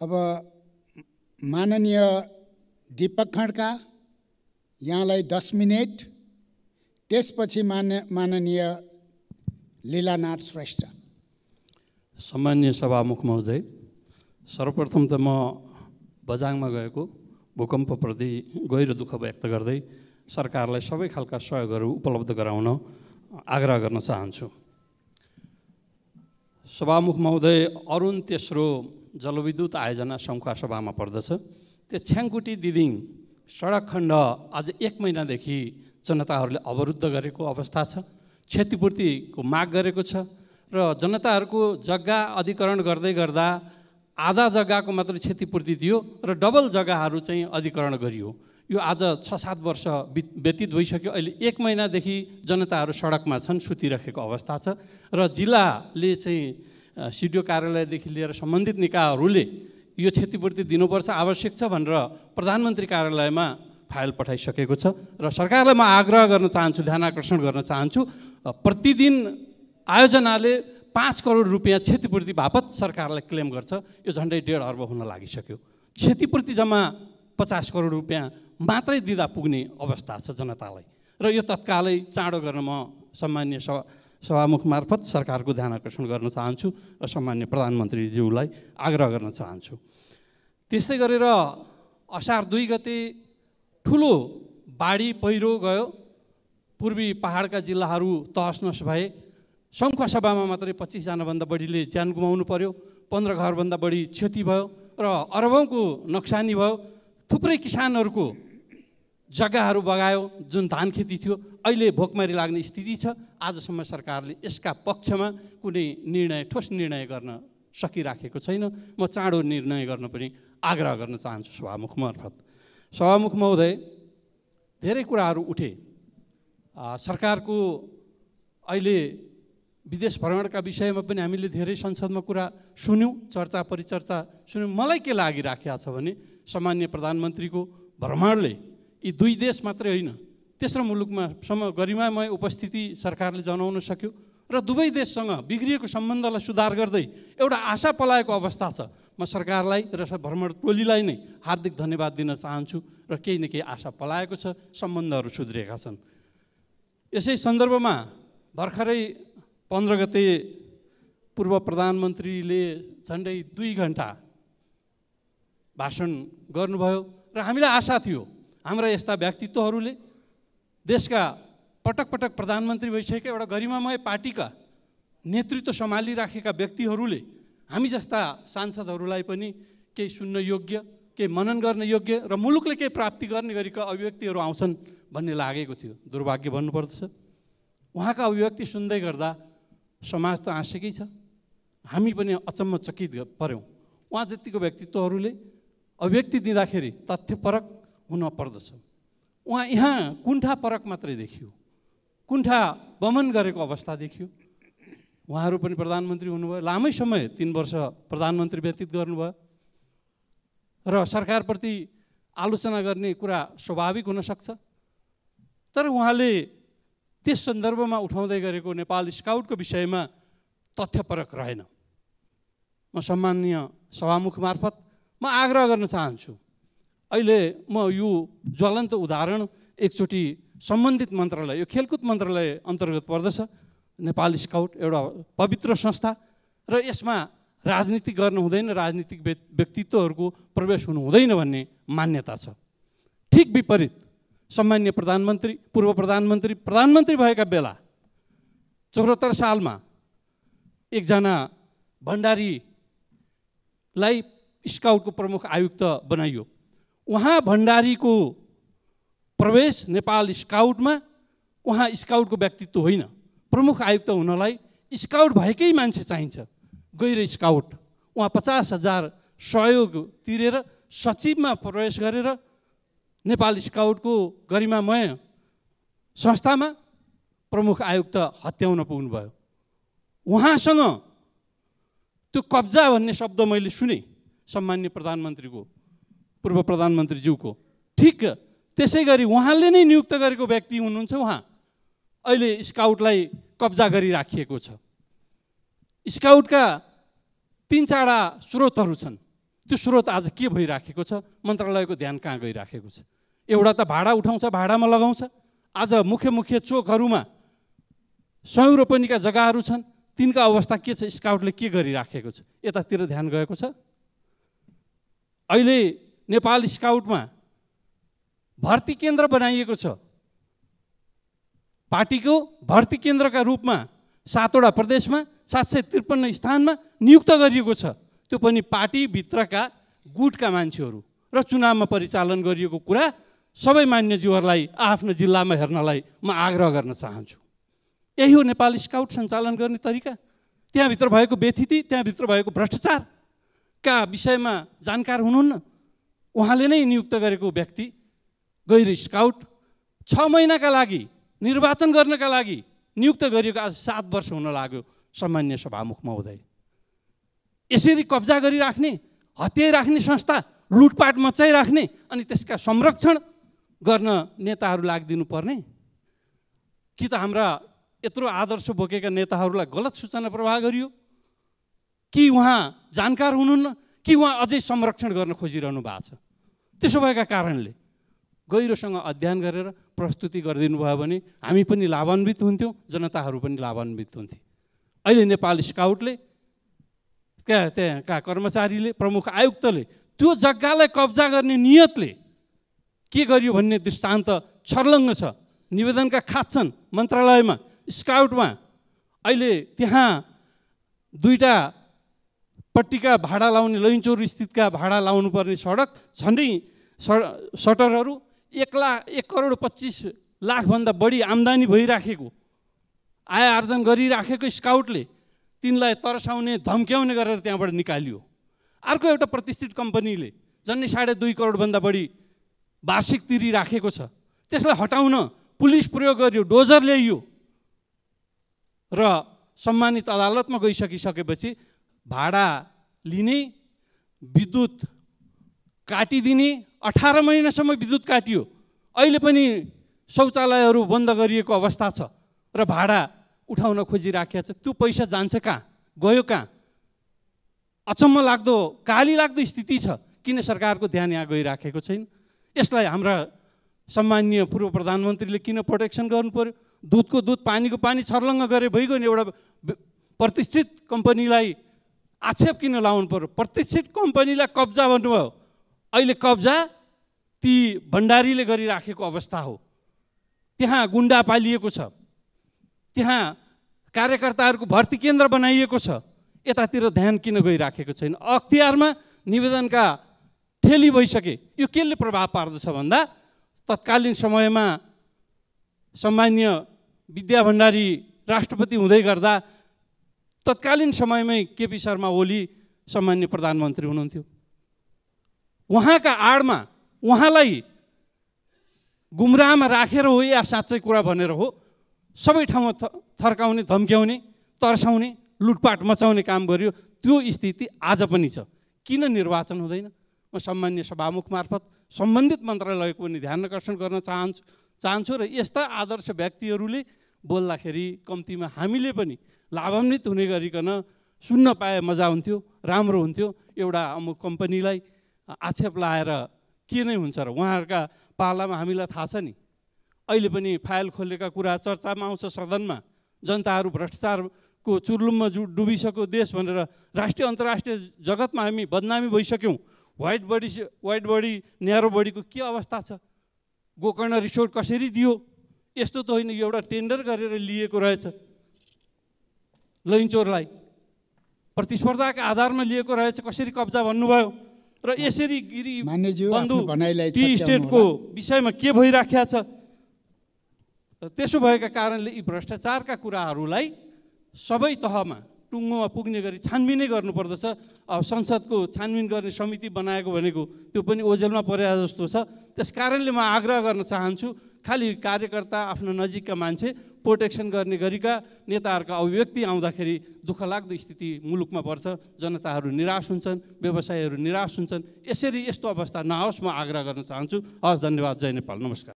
अब माननीय दीपक खड्का यहाँलाई दस मिनट त्यसपछि मान माननीय लीलानाथ श्रेष्ठ सामान्य सभामुख महोदय सर्वप्रथम त म बजाङमा गएको भूकम्पप्रति गहिरो दुःख व्यक्त गर्दै सरकारलाई सबै खालका सहयोगहरू उपलब्ध गराउन आग्रह गर्न चाहन्छु सभामुख महोदय अरुण तेस्रो जलविद्युत आयोजना सङ्खुवा सभामा पर्दछ त्यो छ्याङकुटी दिदिङ सडक खण्ड आज एक महिनादेखि जनताहरूले अवरुद्ध गरेको अवस्था छ क्षतिपूर्तिको माग गरेको छ र जनताहरूको जग्गा अधिकरण गर्दै गर्दा आधा जग्गाको मात्र क्षतिपूर्ति दियो र डबल जग्गाहरू चाहिँ अधिकरण गरियो यो आज छ सात वर्ष व्यतीत भइसक्यो अहिले एक महिनादेखि जनताहरू सडकमा छन् सुतिराखेको अवस्था छ र जिल्लाले चाहिँ सिडिओ कार्यालयदेखि लिएर सम्बन्धित निकायहरूले यो क्षतिपूर्ति दिनुपर्छ आवश्यक छ भनेर प्रधानमन्त्री कार्यालयमा फाइल पठाइसकेको छ र सरकारलाई म आग्रह गर्न चाहन्छु ध्यान आकर्षण गर्न चाहन्छु प्रतिदिन आयोजनाले पाँच करोड रुपियाँ क्षतिपूर्ति बापत सरकारलाई क्लेम गर्छ यो झन्डै डेढ अर्ब हुन लागिसक्यो क्षतिपूर्ति जम्मा पचास करोड रुपियाँ मात्रै दिँदा पुग्ने अवस्था छ जनतालाई र यो तत्कालै चाँडो गर्न म सम्मान्य सभामुख मार्फत सरकारको ध्यान आकर्षण गर्न चाहन्छु र सामान्य प्रधानमन्त्रीज्यूलाई आग्रह गर्न चाहन्छु त्यस्तै गरेर असार दुई गते ठुलो बाढी पहिरो गयो पूर्वी पहाडका जिल्लाहरू तहस नस भए सङ्खुवा सभामा मात्रै पच्चिसजनाभन्दा बढीले ज्यान गुमाउनु पर्यो पन्ध्र घरभन्दा बढी क्षति भयो र अरबौँको नोक्सानी भयो थुप्रै किसानहरूको जग्गाहरू बगायो जुन धान खेती थियो अहिले भोकमारी लाग्ने स्थिति छ आजसम्म सरकारले यसका पक्षमा कुनै निर्णय ठोस निर्णय गर्न सकिराखेको छैन म चाँडो निर्णय गर्न पनि आग्रह गर्न चाहन्छु सभामुख मार्फत सभामुख महोदय धेरै कुराहरू उठे सरकारको अहिले विदेश भ्रमणका विषयमा पनि हामीले धेरै संसदमा कुरा सुन्यौँ चर्चा परिचर्चा सुन्यौँ मलाई के लागिराखेको छ भने सामान्य प्रधानमन्त्रीको भ्रमणले यी दुई देश मात्रै होइन तेस्रो मुलुकमा सम गरिमामय उपस्थिति सरकारले जनाउन सक्यो र दुवै देशसँग बिग्रिएको सम्बन्धलाई सुधार गर्दै एउटा आशा पलाएको अवस्था छ म सरकारलाई र भ्रमण टोलीलाई नै हार्दिक धन्यवाद दिन चाहन्छु र केही न केही आशा पलाएको छ सम्बन्धहरू सुध्रिएका छन् यसै सन्दर्भमा भर्खरै पन्ध्र गते पूर्व प्रधानमन्त्रीले झन्डै दुई घन्टा भाषण गर्नुभयो र हामीलाई आशा थियो हाम्रा यस्ता व्यक्तित्वहरूले देशका पटक पटक प्रधानमन्त्री भइसकेका एउटा गरिमामय पार्टीका नेतृत्व सम्हालिराखेका व्यक्तिहरूले हामी जस्ता सांसदहरूलाई पनि केही सुन्न योग्य केही मनन गर्न योग्य र मुलुकले केही प्राप्ति गर्ने गरीका अभिव्यक्तिहरू आउँछन् भन्ने लागेको थियो दुर्भाग्य भन्नुपर्दछ उहाँका अभिव्यक्ति सुन्दै गर्दा समाज त आँसेकै छ हामी पनि अचम्म चकित पऱ्यौँ उहाँ जतिको व्यक्तित्वहरूले अभिव्यक्ति दिँदाखेरि तथ्यपरक हुन पर्दछ उहाँ यहाँ कुण्ठा परक मात्रै देखियो कुण्ठा बमन गरेको अवस्था देखियो उहाँहरू पनि प्रधानमन्त्री हुनुभयो लामै समय तिन वर्ष प्रधानमन्त्री व्यतीत गर्नुभयो र सरकारप्रति आलोचना गर्ने कुरा स्वाभाविक हुनसक्छ तर उहाँले त्यस सन्दर्भमा उठाउँदै गरेको नेपाल स्काउटको विषयमा तथ्यपरक रहेन म सम्मान्य सभामुख मार्फत म आग्रह गर्न चाहन्छु अहिले म यो ज्वलन्त उदाहरण एकचोटि सम्बन्धित मन्त्रालय यो खेलकुद मन्त्रालय अन्तर्गत पर्दछ नेपाल स्काउट एउटा पवित्र संस्था र यसमा राजनीति गर्नु हुँदैन राजनीतिक व्यक्तित्वहरूको प्रवेश हुनु हुँदैन भन्ने मान्यता छ ठिक विपरीत सामान्य प्रधानमन्त्री पूर्व प्रधानमन्त्री प्रधानमन्त्री भएका बेला चौहत्तर सालमा एकजना भण्डारीलाई स्काउटको प्रमुख आयुक्त बनाइयो उहाँ भण्डारीको प्रवेश नेपाल स्काउटमा उहाँ स्काउटको व्यक्तित्व होइन प्रमुख आयुक्त हुनलाई स्काउट भएकै मान्छे चाहिन्छ गैर स्काउट उहाँ पचास हजार सहयोग तिरेर सचिवमा प्रवेश गरेर नेपाल स्काउटको गरिमामय संस्थामा प्रमुख आयुक्त हत्याउन पुग्नुभयो उहाँसँग त्यो कब्जा भन्ने शब्द मैले सुने सम्मान्य प्रधानमन्त्रीको पूर्व प्रधानमन्त्रीज्यूको ठिक त्यसै गरी उहाँले नै नियुक्त गरेको व्यक्ति हुनुहुन्छ उहाँ अहिले स्काउटलाई कब्जा गरिराखिएको छ स्काउटका तिन चारवटा स्रोतहरू छन् त्यो स्रोत आज के भइराखेको छ मन्त्रालयको ध्यान कहाँ गइराखेको छ एउटा त भाडा उठाउँछ भाडामा लगाउँछ आज मुख्य मुख्य चोकहरूमा स्वयं रोपनीका जग्गाहरू छन् तिनका अवस्था के छ स्काउटले के गरिराखेको छ यतातिर ध्यान गएको छ अहिले नेपाल स्काउटमा भर्ती केन्द्र बनाइएको छ पार्टीको भर्ती केन्द्रका रूपमा सातवटा प्रदेशमा सात सय त्रिपन्न स्थानमा नियुक्त गरिएको छ त्यो पनि पार्टीभित्रका गुटका मान्छेहरू र चुनावमा परिचालन गरिएको कुरा सबै मान्यज्यूहरूलाई आफ्नो जिल्लामा हेर्नलाई म आग्रह गर्न चाहन्छु यही हो नेपाल स्काउट सञ्चालन गर्ने तरिका त्यहाँभित्र भएको व्यथिति त्यहाँभित्र भएको भ्रष्टाचारका विषयमा जानकार हुनुहुन्न उहाँले नै नियुक्त गरेको व्यक्ति गैर स्काउट छ महिनाका लागि निर्वाचन गर्नका लागि नियुक्त गरिएको आज सात वर्ष हुन लाग्यो सामान्य सभामुख महोदय यसरी कब्जा गरिराख्ने हत्याइराख्ने संस्था लुटपाट मचाइराख्ने अनि त्यसका संरक्षण गर्न नेताहरू लागिदिनु पर्ने कि त हाम्रा यत्रो आदर्श बोकेका नेताहरूलाई गलत सूचना प्रवाह गरियो कि उहाँ जानकार हुनुहुन्न कि उहाँ अझै संरक्षण गर्न खोजिरहनु भएको छ त्यसो भएका कारणले गहिरोसँग अध्ययन गरेर प्रस्तुति गरिदिनु भयो भने हामी पनि लाभान्वित हुन्थ्यौँ जनताहरू पनि लाभान्वित हुन्थे अहिले नेपाल स्काउटले त्यहाँ त्यहाँका कर्मचारीले प्रमुख आयुक्तले त्यो जग्गालाई कब्जा गर्ने नियतले के गरियो भन्ने दृष्टान्त छर्लङ्ग छ निवेदनका खास छन् मन्त्रालयमा स्काउटमा अहिले त्यहाँ दुईवटा पट्टिका भाडा लाउने लैनचोर स्थितका भाडा लाउनुपर्ने सडक झन्डै सटरहरू एक लाख एक करोड पच्चिस लाखभन्दा बढी आम्दानी भइराखेको आय आर्जन गरिराखेको स्काउटले तिनलाई तर्साउने धम्क्याउने गरेर त्यहाँबाट निकालियो अर्को एउटा प्रतिष्ठित कम्पनीले झन्डै साढे दुई करोडभन्दा बढी वार्षिक तिरिराखेको छ त्यसलाई हटाउन पुलिस प्रयोग गरियो डोजर ल्याइयो र सम्मानित अदालतमा गइसकिसकेपछि भाडा लिने विद्युत काटिदिने अठार महिनासम्म विद्युत काटियो अहिले पनि शौचालयहरू बन्द गरिएको अवस्था छ र भाडा उठाउन खोजिराखेको छ त्यो पैसा जान्छ कहाँ गयो कहाँ अचम्म लाग्दो काली लाग्दो स्थिति छ किन सरकारको ध्यान यहाँ गइराखेको छैन यसलाई हाम्रा सम्मान्य पूर्व प्रधानमन्त्रीले किन प्रोटेक्सन गर्नु पऱ्यो दुधको दुध पानीको पानी छर्लङ्ग गरे भइगयो नि एउटा प्रतिष्ठित कम्पनीलाई आक्षेप किन लाउनु पऱ्यो प्रतिष्ठित कम्पनीलाई कब्जा भन्नुभयो अहिले कब्जा ती भण्डारीले गरिराखेको अवस्था हो त्यहाँ गुन्डा पालिएको छ त्यहाँ कार्यकर्ताहरूको भर्ती केन्द्र बनाइएको छ यतातिर ध्यान किन गइराखेको छैन अख्तियारमा निवेदनका ठेली भइसके यो केले प्रभाव पार्दछ भन्दा तत्कालीन समयमा सामान्य विद्या भण्डारी राष्ट्रपति हुँदै गर्दा तत्कालीन समयमै केपी शर्मा ओली सामान्य प्रधानमन्त्री हुनुहुन्थ्यो उहाँका आडमा उहाँलाई गुमराहमा राखेर हो या साँच्चै कुरा भनेर हो सबै ठाउँमा थर्काउने धम्क्याउने तर्साउने लुटपाट मचाउने काम गरियो त्यो स्थिति आज पनि छ किन निर्वाचन हुँदैन म सामान्य सभामुख मार्फत सम्बन्धित मन्त्रालयको पनि ध्यान आकर्षण गर्न चाहन्छु चाहन्छु र यस्ता आदर्श व्यक्तिहरूले बोल्दाखेरि कम्तीमा हामीले पनि लाभान्वित हुने गरिकन सुन्न पाए मजा हुन्थ्यो राम्रो हुन्थ्यो एउटा अमुक कम्पनीलाई आक्षेप लाएर के नै हुन्छ र उहाँहरूका पालामा हामीलाई थाहा छ नि अहिले पनि फाइल खोलेका कुरा चर्चामा आउँछ सदनमा जनताहरू भ्रष्टाचारको चुरलुममा जु डुबिसक्यो देश भनेर राष्ट्रिय अन्तर्राष्ट्रिय जगतमा हामी बदनामी भइसक्यौँ wide body wide body narrow बडीको के अवस्था छ गोकर्ण रिसोर्ट कसरी दियो यस्तो त होइन यो एउटा टेन्डर गरेर लिएको रहेछ लैनचोरलाई प्रतिस्पर्धाका आधारमा लिएको रहेछ कसरी कब्जा भन्नुभयो र यसरी गिरी बन्धु टी स्टेटको विषयमा के भइराखेको छ त्यसो भएका कारणले यी भ्रष्टाचारका कुराहरूलाई सबै तहमा टुङ्गोमा पुग्ने गरी छानबिनै गर्नुपर्दछ अब संसदको छानबिन गर्ने समिति बनाएको भनेको त्यो पनि ओझेलमा परे जस्तो छ त्यस कारणले म आग्रह गर्न चाहन्छु खालि कार्यकर्ता आफ्नो नजिकका मान्छे प्रोटेक्सन गर्ने गरीका नेताहरूका अभिव्यक्ति आउँदाखेरि दुःखलाग्दो स्थिति मुलुकमा पर्छ जनताहरू निराश हुन्छन् व्यवसायीहरू निराश हुन्छन् यसरी यस्तो अवस्था नआओस् म आग्रह गर्न चाहन्छु हस् धन्यवाद जय नेपाल नमस्कार